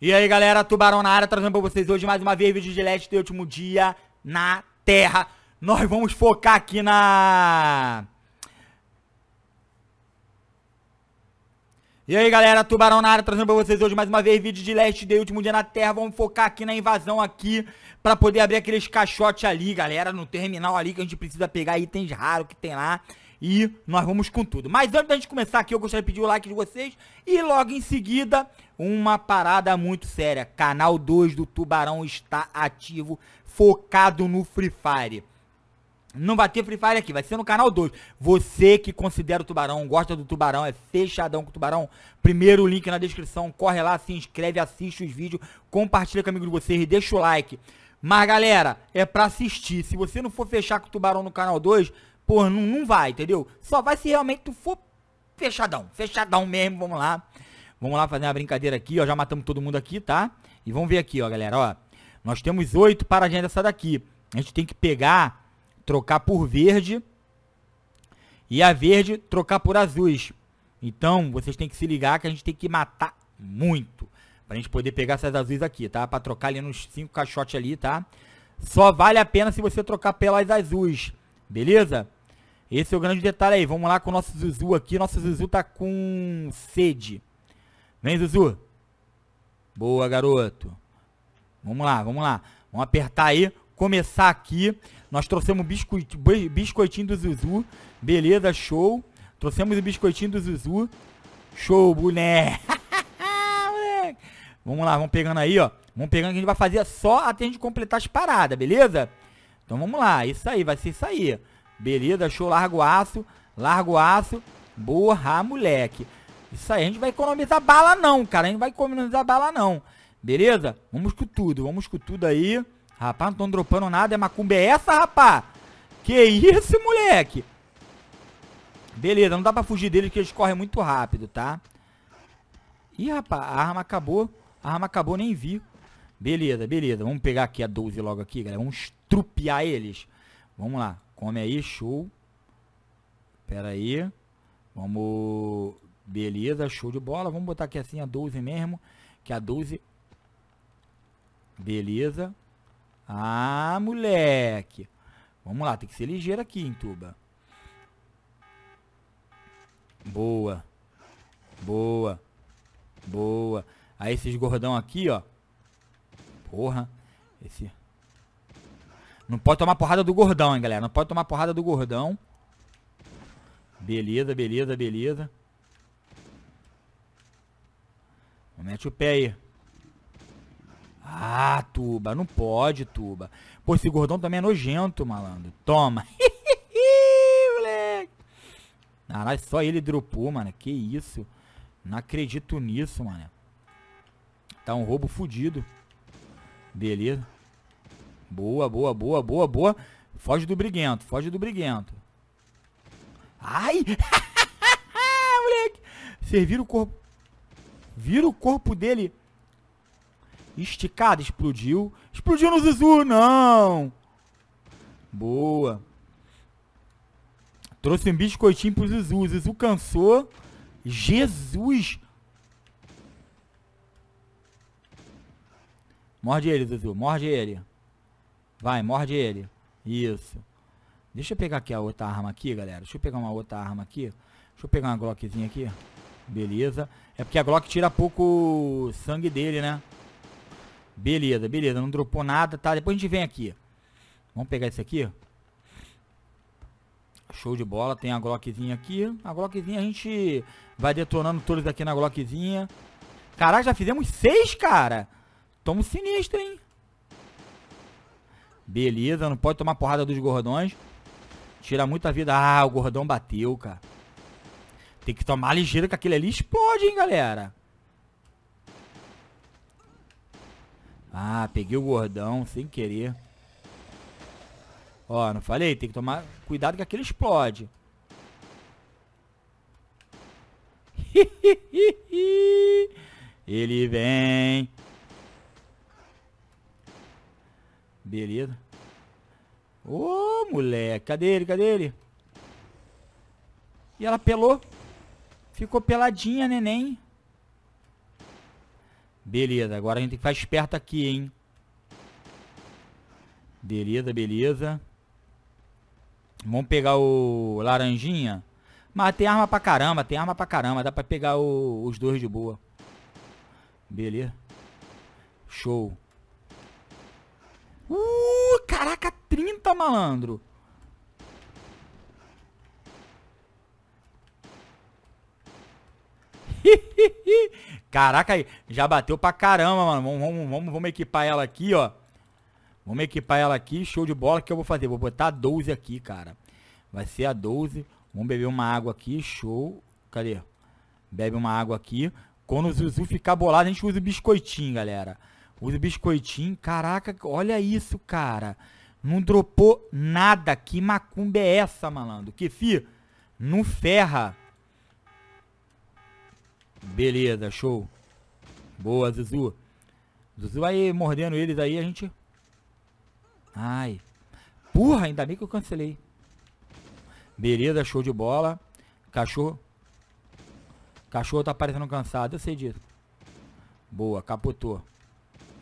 E aí galera, Tubarão na área, trazendo pra vocês hoje mais uma vez vídeo de leste do último dia na Terra. Nós vamos focar aqui na... E aí galera, Tubarão na área, trazendo pra vocês hoje mais uma vez vídeo de leste do último dia na Terra. Vamos focar aqui na invasão aqui, pra poder abrir aqueles caixotes ali, galera, no terminal ali, que a gente precisa pegar itens raros que tem lá e nós vamos com tudo. Mas antes da gente começar aqui, eu gostaria de pedir o like de vocês e logo em seguida, uma parada muito séria. Canal 2 do Tubarão está ativo, focado no Free Fire. Não vai ter Free Fire aqui, vai ser no canal 2. Você que considera o Tubarão, gosta do Tubarão, é fechadão com o Tubarão, primeiro link na descrição, corre lá, se inscreve, assiste os vídeos, compartilha com amigos de vocês e deixa o like. Mas galera, é pra assistir. Se você não for fechar com o Tubarão no canal 2, Pô, não, não vai, entendeu? Só vai se realmente tu for fechadão. Fechadão mesmo, vamos lá. Vamos lá fazer uma brincadeira aqui, ó. Já matamos todo mundo aqui, tá? E vamos ver aqui, ó, galera, ó. Nós temos oito para a agenda essa daqui. A gente tem que pegar, trocar por verde. E a verde trocar por azuis. Então, vocês têm que se ligar que a gente tem que matar muito. Pra gente poder pegar essas azuis aqui, tá? Pra trocar ali nos cinco caixotes ali, tá? Só vale a pena se você trocar pelas azuis. Beleza? Esse é o grande detalhe aí. Vamos lá com o nosso Zuzu aqui. Nosso Zuzu tá com sede. Vem, Zuzu. Boa, garoto. Vamos lá, vamos lá. Vamos apertar aí. Começar aqui. Nós trouxemos o biscoitinho do Zuzu. Beleza, show. Trouxemos o biscoitinho do Zuzu. Show, boné. vamos lá, vamos pegando aí, ó. Vamos pegando que a gente vai fazer só até a gente completar as paradas, beleza? Então vamos lá, isso aí, vai ser isso aí. Beleza, show, largo aço, largo aço. Borra, moleque. Isso aí, a gente vai economizar bala não, cara. A gente vai economizar bala não. Beleza? Vamos com tudo, vamos com tudo aí. Rapaz, não tô dropando nada. É macumba é essa, rapaz. Que isso, moleque? Beleza, não dá pra fugir deles que eles correm muito rápido, tá? Ih, rapaz, a arma acabou. A arma acabou, nem vi. Beleza, beleza. Vamos pegar aqui a 12 logo aqui, galera. Vamos estrupiar eles. Vamos lá. Come aí, show. Pera aí. Vamos. Beleza, show de bola. Vamos botar aqui assim a 12 mesmo. Que a 12. Beleza. Ah, moleque. Vamos lá, tem que ser ligeiro aqui, Intuba. Boa. Boa. Boa. Aí esses gordão aqui, ó. Porra. Esse. Não pode tomar porrada do gordão, hein, galera. Não pode tomar porrada do gordão. Beleza, beleza, beleza. Mete o pé aí. Ah, Tuba. Não pode, Tuba. Pô, esse gordão também é nojento, malandro. Toma. moleque. Caralho, ah, só ele dropou, mano. Que isso. Não acredito nisso, mano. Tá um roubo fudido. Beleza. Boa, boa, boa, boa, boa. Foge do briguento, foge do briguento. Ai! Moleque! Servir o corpo... Vira o corpo dele. Esticado, explodiu. Explodiu no Zuzu, não! Boa. Trouxe um biscoitinho pro Zuzu. O Zuzu cansou. Jesus! Morde ele, Zuzu. Morde ele. Vai, morde ele. Isso. Deixa eu pegar aqui a outra arma aqui, galera. Deixa eu pegar uma outra arma aqui. Deixa eu pegar uma Glockzinha aqui. Beleza. É porque a Glock tira pouco sangue dele, né? Beleza, beleza. Não dropou nada, tá? Depois a gente vem aqui. Vamos pegar esse aqui. Show de bola. Tem a Glockzinha aqui. A Glockzinha a gente vai detonando todos aqui na Glockzinha. Caralho, já fizemos seis, cara. Tamo sinistro, hein? Beleza, não pode tomar porrada dos gordões. Tira muita vida. Ah, o gordão bateu, cara. Tem que tomar ligeiro que aquele ali explode, hein, galera. Ah, peguei o gordão sem querer. Ó, não falei? Tem que tomar cuidado que aquele explode. Ele vem. Beleza. Ô, oh, moleque. Cadê ele? Cadê ele? E ela pelou. Ficou peladinha, neném. Beleza, agora a gente tem que ficar esperto aqui, hein. Beleza, beleza. Vamos pegar o laranjinha. Mas tem arma pra caramba, tem arma pra caramba. Dá pra pegar o, os dois de boa. Beleza. Show. Uh, caraca, 30, malandro. Caraca, aí, já bateu pra caramba, mano. Vamos, vamos, vamos, vamos, equipar ela aqui, ó. Vamos equipar ela aqui. Show de bola. O que eu vou fazer? Vou botar a 12 aqui, cara. Vai ser a 12. Vamos beber uma água aqui. Show. Cadê? Bebe uma água aqui. Quando o Zuzu ficar bolado, a gente usa o biscoitinho, galera. Os biscoitinhos, caraca, olha isso, cara. Não dropou nada. Que macumba é essa, malandro? Que fi, não ferra. Beleza, show. Boa, Zuzu. Zuzu aí, mordendo eles aí, a gente... Ai. Porra, ainda bem que eu cancelei. Beleza, show de bola. Cachorro. Cachorro tá parecendo cansado, eu sei disso. Boa, capotou.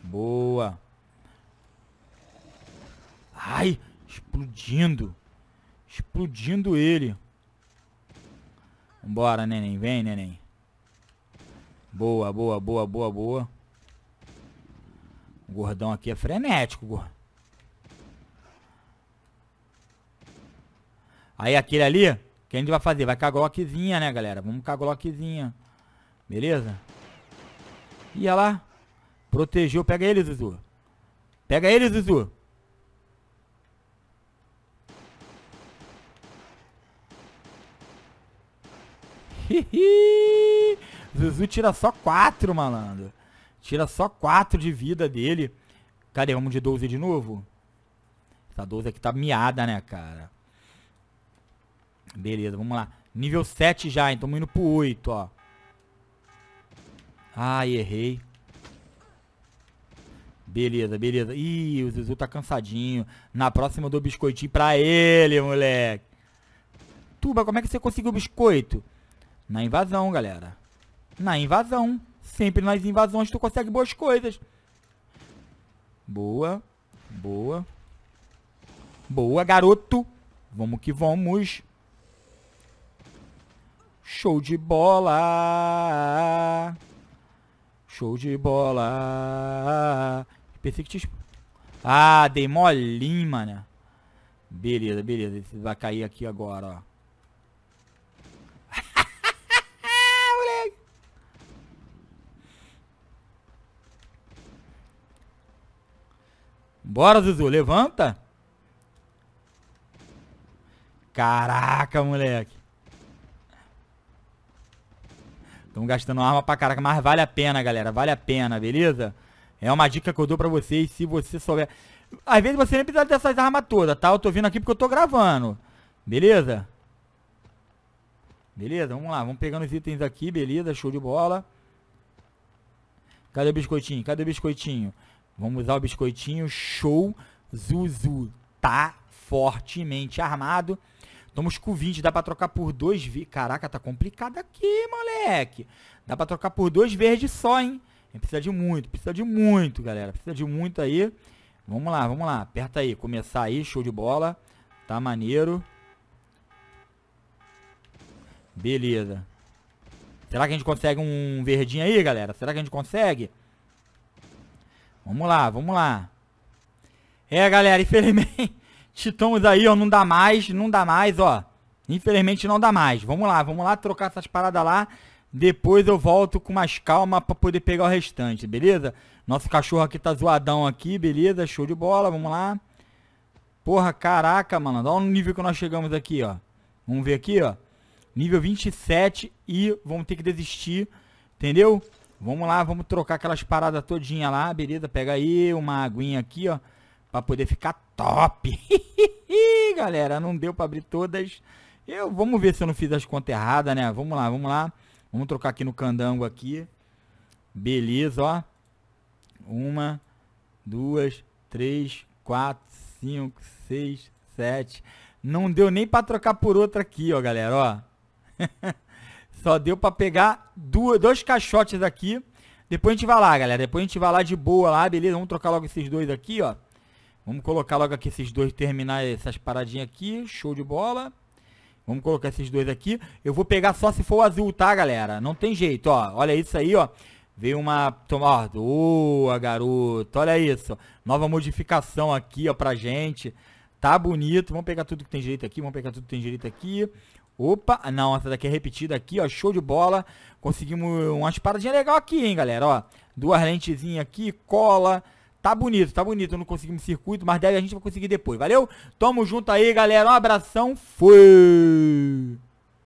Boa. Ai, explodindo. Explodindo ele. Bora, neném. Vem, neném. Boa, boa, boa, boa, boa. O gordão aqui é frenético, Aí aquele ali, o que a gente vai fazer? Vai cagar glockzinha, né, galera? Vamos cagar glockzinha. Beleza? E olha lá. Protegeu. Pega ele, Zuzu. Pega ele, Zuzu. Zuzu tira só 4, malandro. Tira só 4 de vida dele. Cadê? Vamos de 12 de novo? Essa 12 aqui tá miada, né, cara? Beleza, vamos lá. Nível 7 já, então indo pro 8, ó. Ai, ah, errei. Beleza, beleza. Ih, o Zuzu tá cansadinho. Na próxima eu dou biscoitinho pra ele, moleque. Tuba, como é que você conseguiu o biscoito? Na invasão, galera. Na invasão. Sempre nas invasões tu consegue boas coisas. Boa. Boa. Boa, garoto. Vamos que vamos. Show de bola. Show de bola. Pensei que tinha... Ah, dei molinho, mano. Beleza, beleza. Esse vai cair aqui agora, ó. Moleque. Bora, Zuzu. Levanta. Caraca, moleque. Estamos gastando arma pra caraca, mas vale a pena, galera. Vale a pena, beleza? É uma dica que eu dou pra vocês, se você souber. Às vezes você nem precisa dessas armas todas, tá? Eu tô vindo aqui porque eu tô gravando. Beleza? Beleza, vamos lá. Vamos pegando os itens aqui, beleza. Show de bola. Cadê o biscoitinho? Cadê o biscoitinho? Vamos usar o biscoitinho. Show. Zuzu tá fortemente armado. Estamos com 20, dá pra trocar por dois... Caraca, tá complicado aqui, moleque. Dá pra trocar por dois verdes só, hein? precisa de muito, precisa de muito, galera. Precisa de muito aí. Vamos lá, vamos lá. Aperta aí. Começar aí, show de bola. Tá maneiro. Beleza. Será que a gente consegue um verdinho aí, galera? Será que a gente consegue? Vamos lá, vamos lá. É, galera, infelizmente, estamos aí, ó, não dá mais, não dá mais, ó. Infelizmente não dá mais. Vamos lá, vamos lá trocar essas paradas lá. Depois eu volto com mais calma para poder pegar o restante, beleza? Nosso cachorro aqui tá zoadão aqui, beleza? Show de bola, vamos lá. Porra, caraca, mano. Olha o nível que nós chegamos aqui, ó. Vamos ver aqui, ó. Nível 27 e vamos ter que desistir, entendeu? Vamos lá, vamos trocar aquelas paradas todinha lá, beleza? Pega aí uma aguinha aqui, ó. Pra poder ficar top. Galera, não deu pra abrir todas. Eu, vamos ver se eu não fiz as contas erradas, né? Vamos lá, vamos lá. Vamos trocar aqui no candango aqui. Beleza, ó. Uma, duas, três, quatro, cinco, seis, sete. Não deu nem para trocar por outra aqui, ó, galera, ó. Só deu para pegar duas, dois caixotes aqui. Depois a gente vai lá, galera. Depois a gente vai lá de boa lá, beleza? Vamos trocar logo esses dois aqui, ó. Vamos colocar logo aqui esses dois, terminar essas paradinhas aqui. Show de bola. Vamos colocar esses dois aqui. Eu vou pegar só se for o azul, tá, galera? Não tem jeito, ó. Olha isso aí, ó. Veio uma... Toma, ó, boa, garoto. Olha isso. Nova modificação aqui, ó, pra gente. Tá bonito. Vamos pegar tudo que tem direito aqui. Vamos pegar tudo que tem direito aqui. Opa, ah, não, essa daqui é repetida aqui, ó. Show de bola. Conseguimos umas paradinhas legal aqui, hein, galera, ó. Duas lentezinhas aqui, cola... Tá bonito, tá bonito. Eu não consegui um circuito, mas deve a gente vai conseguir depois. Valeu? Tamo junto aí, galera. Um abração. Fui!